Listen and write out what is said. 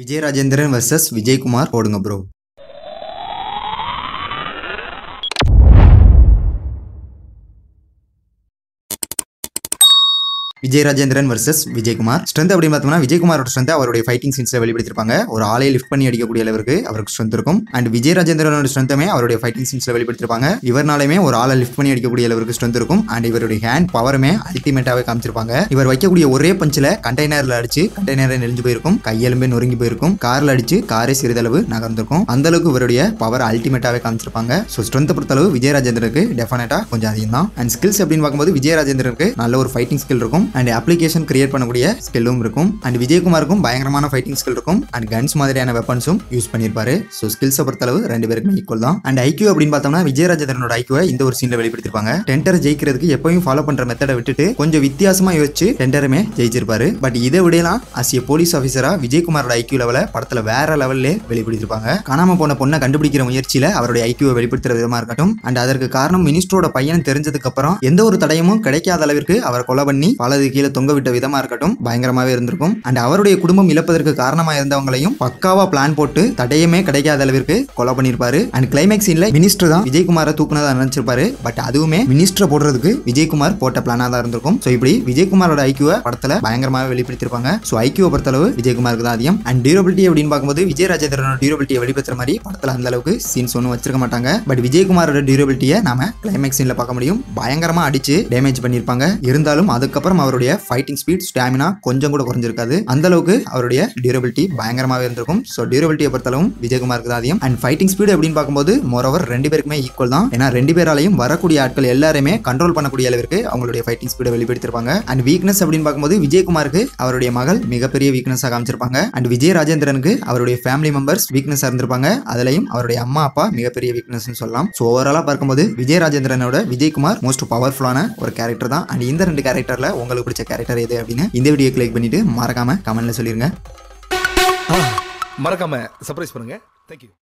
Vijay Rajendran versus Vijaykumar போடுங்க bro Vijay Rajendran versus Vijayakumar strength அப்படின்னு பார்த்தோம்னா விஜயகுமாரோட ஸ்ட்ரென்த் அவருடைய ஃபைட்டிங் சீன்ஸில் வெளிப்படுத்திருப்பாங்க ஒரு ஆலையை லிஃப்ட் பண்ணி அடிக்கக்கூடிய அளவுக்கு அவருக்கு ஸ்ட்ரென்த் இருக்கும் அண்ட் விஜய் ராஜேந்திரனோட ஸ்ட்ரென்த்துமே அவருடைய ஃபைட்டிங் சீன்ஸில் வெளிப்படுத்திருப்பாங்க இவர்னாலுமே ஒரு ஆளை லிஃப்ட் பண்ணி அடிக்கக்கூடிய அளவுக்கு ஸ்ட்ரென்த் இருக்கும் அண்ட் இவருடைய ஹேண்ட் பவருமே அல்டிமேட்டாகவே காமிச்சிருப்பாங்க இவர் வைக்கக்கூடிய ஒரே பஞ்சில் கண்டெய்னரில் அடிச்சு கண்டெய்னரை நெறிஞ்சு போயிருக்கும் கையெலும்பே நொறுங்கி போயிருக்கும் காரில் அடிச்சு காரே சிறிதளவு நகர்ந்திருக்கும் அந்த அளவுக்கு இவருடைய பவர் அல்டிமேட்டாகவே காமிச்சிருப்பாங்க ஸோ ஸ்ட்ரென்த் பொறுத்தளவு விஜய் ராஜேந்திரனுக்கு டெஃபினட்டா கொஞ்சம் அதிகம் தான் அண்ட் ஸ்கில்ஸ் அப்படின்னு பார்க்கும்போது விஜய் ராஜேந்திரனுக்கு நல்ல ஒரு ஃபைட்டிங் ஸ்கில் இருக்கும் அண்ட் அப்ளிகேஷன் கிரியேட் பண்ணக்கூடிய ஸ்கில்லும் இருக்கும் அண்ட் விஜயகுமாருக்கும் பயங்கரமான ஃபைட்டிங் ஸ்கில் இருக்கும் அண்ட் கன்ஸ் மாதிரியான வெப்பன்ஸும் யூஸ் பண்ணியிருப்பாரு ஸோ ஸ்கில்ஸை பொறுத்தளவு ரெண்டு பேருக்குமே ஈக்குவல் தான் அண்ட் ஐக்கியூ அப்படின்னு பார்த்தோம்னா விஜயராஜதரனோட ஐக்யூவை இந்த ஒரு சீனில் வெளிப்படுத்திருப்பாங்க டெண்டர் ஜெயிக்கிறதுக்கு எப்பயும் ஃபாலோ பண்ற மெத்தடை விட்டுட்டு கொஞ்சம் வித்தியாசமா யோசிச்சு டெண்டருமே ஜெயிச்சிருப்பாரு பட் இதை விடலாம் அசிய போலீஸ் ஆஃபீஸரா விஜயகுமாரோட ஐக்கியூ லெவல படத்துல வேற லெவல்லே வெளிப்படுத்திருப்பாங்க காணாம போன பொண்ணை கண்டுபிடிக்கிற முயற்சியில அவருடைய ஐக்யூவை வெளிப்படுத்துற விதமா இருக்கட்டும் அண்ட் அதற்கு காரணம் மினிஸ்டரோட பையன் தெரிஞ்சதுக்கு அப்புறம் எந்த ஒரு தடையமும் கிடைக்காத அளவிற்கு அவரை கொலை பண்ணி பல அது கீழே தொங்க விட்ட விதமா இருக்கட்டும் பயங்கரமாவே இருந்திருக்கும் அண்ட் அவருடைய குடும்பம் இழப்பதற்கு காரணமா இருந்தவங்களையும் பக்காவா பிளான் போட்டு தடையுமே கிடைக்காத அளவிற்கு கொலை பண்ணியிருப்பாரு அண்ட் கிளைமேக்ஸ் இல்ல மினிஸ்டர் தான் விஜயகுமார தூக்குனதாக நினைச்சிருப்பாரு பட் அதுவுமே மினிஸ்டர் போடுறதுக்கு விஜயகுமார் போட்ட பிளானா தான் இருந்திருக்கும் ஸோ இப்படி விஜயகுமாரோட ஐக்கிய படத்துல பயங்கரமாக வெளிப்படுத்திருப்பாங்க ஸோ விஜயகுமாருக்கு தான் அதிகம் அண்ட் டியூரபிலிட்டி அப்படின்னு பார்க்கும்போது விஜய் ராஜேந்திரனோட டியூரபிலிட்டியை வெளிப்படுத்துற மாதிரி படத்துல அந்த அளவுக்கு சீன்ஸ் ஒன்றும் வச்சிருக்க மாட்டாங்க பட் விஜயகுமாரோட டியூரபிலிட்டியை நாம கிளைமேக்ஸ் பார்க்க முடியும் பயங்கரமா அடிச்சு டேமேஜ் பண்ணிருப்பாங்க இருந்தாலும் அதுக்கப்புறம் அவருடைய ஃபைட்டிங் ஸ்பீட் ஸ்டாமினா கொஞ்சம் கூட குறைஞ்சிருக்காது அந்த அளவுக்கு அவருடைய டியூரபிலிட்டி பயங்கரமாகவே இருந்திருக்கும் ஸோ டியூரபிலிட்டியை பொறுத்தளவும் விஜயகுமாருக்கு தான் அதிகம் அண்ட் ஃபைட்டிங் ஸ்பீடு அப்படின்னு பார்க்கும்போது மோரோவர் ரெண்டு பேருக்குமே ஈக்குவல் தான் ஏன்னா ரெண்டு பேராலையும் வரக்கூடிய ஆட்கள் எல்லாருமே கண்ட்ரோல் பண்ணக்கூடிய அளவிற்கு அவங்களுடைய ஃபைட்டிங் ஸ்பீடை வெளிப்படுத்திருப்பாங்க அண்ட் வீக்னஸ் அப்படின்னு பார்க்கும்போது விஜயகுமாருக்கு அவருடைய மகள் மிகப்பெரிய வீக்னஸாக காமிச்சிருப்பாங்க அண்ட் விஜய் ராஜேந்திரனுக்கு அவருடைய ஃபேமிலி மெம்பர்ஸ் வீக்னஸாக இருந்திருப்பாங்க அதுலையும் அவருடைய அம்மா அப்பா மிகப்பெரிய வீக்னஸ் சொல்லலாம் ஸோ ஓவராலாக பார்க்கும்போது விஜய் ராஜேந்திரனோட விஜயகுமார் மோஸ்ட் பவர்ஃபுல்லான ஒரு கேரக்டர் தான் அண்ட் இந்த ரெண்டு கேரக்டரில் உங்க உங்களுக்கு பிடிச்ச கேரக்டர் எது அப்படின்னு இந்த வீடியோ கிளிக் பண்ணிட்டு மறக்காம கமெண்ட்ல சொல்லிருங்க மறக்காம சர்ப்ரைஸ் பண்ணுங்க தேங்க்யூ